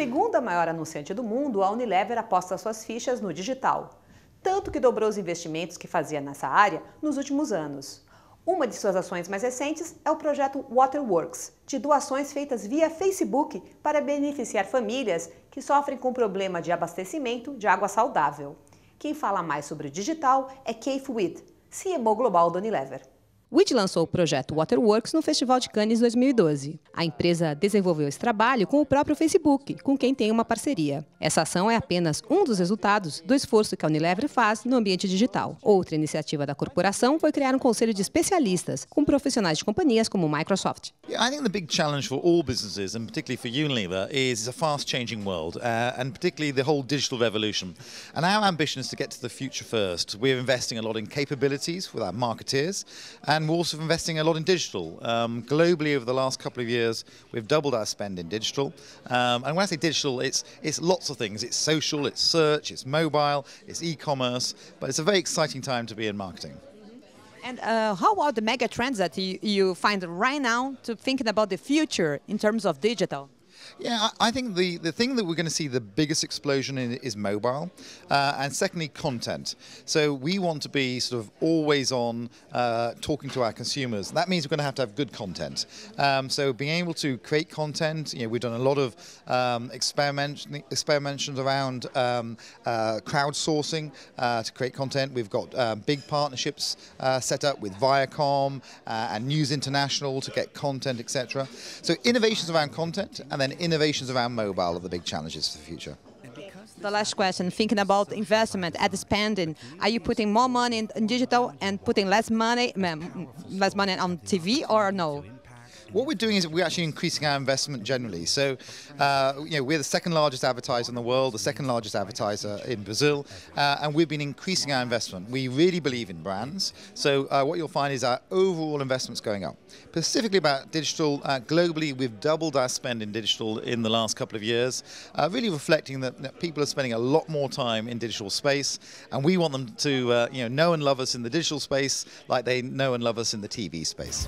segunda maior anunciante do mundo, a Unilever aposta suas fichas no digital. Tanto que dobrou os investimentos que fazia nessa área nos últimos anos. Uma de suas ações mais recentes é o projeto Waterworks, de doações feitas via Facebook para beneficiar famílias que sofrem com problema de abastecimento de água saudável. Quem fala mais sobre o digital é Keith Witt, CEO global da Unilever. WIT lançou o projeto Waterworks no Festival de Cannes 2012. A empresa desenvolveu esse trabalho com o próprio Facebook, com quem tem uma parceria. Essa ação é apenas um dos resultados do esforço que a Unilever faz no ambiente digital. Outra iniciativa da corporação foi criar um conselho de especialistas com profissionais de companhias como Microsoft. Eu acho I think the big challenge for all businesses and particularly for Unilever é um mundo rápido world uh, and particularly the whole digital revolution. And our ambition is to get to the future first. We're investing a lot in marketeers and And we're also investing a lot in digital. Um, globally, over the last couple of years, we've doubled our spend in digital. Um, and when I say digital, it's, it's lots of things. It's social, it's search, it's mobile, it's e-commerce. But it's a very exciting time to be in marketing. And uh, how are the mega trends that you, you find right now to thinking about the future in terms of digital? Yeah, I think the, the thing that we're going to see the biggest explosion in is mobile, uh, and secondly, content. So we want to be sort of always on uh, talking to our consumers. That means we're going to have to have good content. Um, so being able to create content, you know, we've done a lot of um, experiment, experimentations around um, uh, crowdsourcing uh, to create content. We've got uh, big partnerships uh, set up with Viacom and News International to get content, etc. So innovations around content, and then and innovations around mobile are the big challenges for the future. The last question, thinking about investment and spending, are you putting more money in digital and putting less money, less money on TV or no? what we're doing is we're actually increasing our investment generally. So, uh, you know, we're the second largest advertiser in the world, the second largest advertiser in Brazil, uh, and we've been increasing our investment. We really believe in brands. So uh, what you'll find is our overall investment's going up. Specifically about digital, uh, globally, we've doubled our spend in digital in the last couple of years, uh, really reflecting that, that, people are spending a lot more time in digital space, and we want them to, uh, you know, know and love us in the digital space like they know and love us in the TV space.